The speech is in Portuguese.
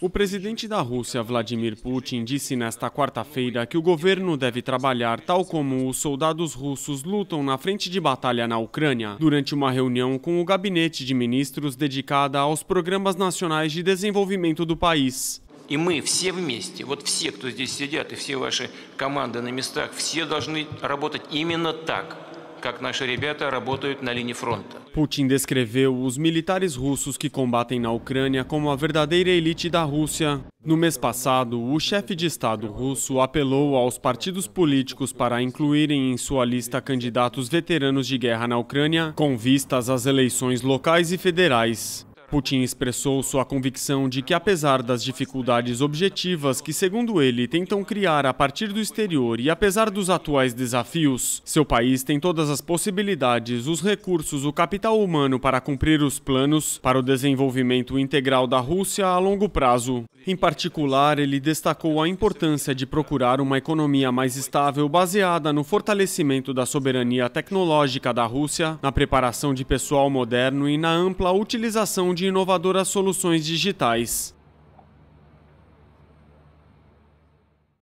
O presidente da Rússia, Vladimir Putin, disse nesta quarta-feira que o governo deve trabalhar tal como os soldados russos lutam na frente de batalha na Ucrânia, durante uma reunião com o gabinete de ministros dedicada aos programas nacionais de desenvolvimento do país. И мы все вместе, вот все, кто здесь сидят, и все ваши команды на местах, все должны работать именно так, как наши ребята работают на линии фронта. Putin descreveu os militares russos que combatem na Ucrânia como a verdadeira elite da Rússia. No mês passado, o chefe de Estado russo apelou aos partidos políticos para incluírem em sua lista candidatos veteranos de guerra na Ucrânia, com vistas às eleições locais e federais. Putin expressou sua convicção de que, apesar das dificuldades objetivas que, segundo ele, tentam criar a partir do exterior e apesar dos atuais desafios, seu país tem todas as possibilidades, os recursos, o capital humano para cumprir os planos para o desenvolvimento integral da Rússia a longo prazo. Em particular, ele destacou a importância de procurar uma economia mais estável baseada no fortalecimento da soberania tecnológica da Rússia, na preparação de pessoal moderno e na ampla utilização de de inovadoras soluções digitais.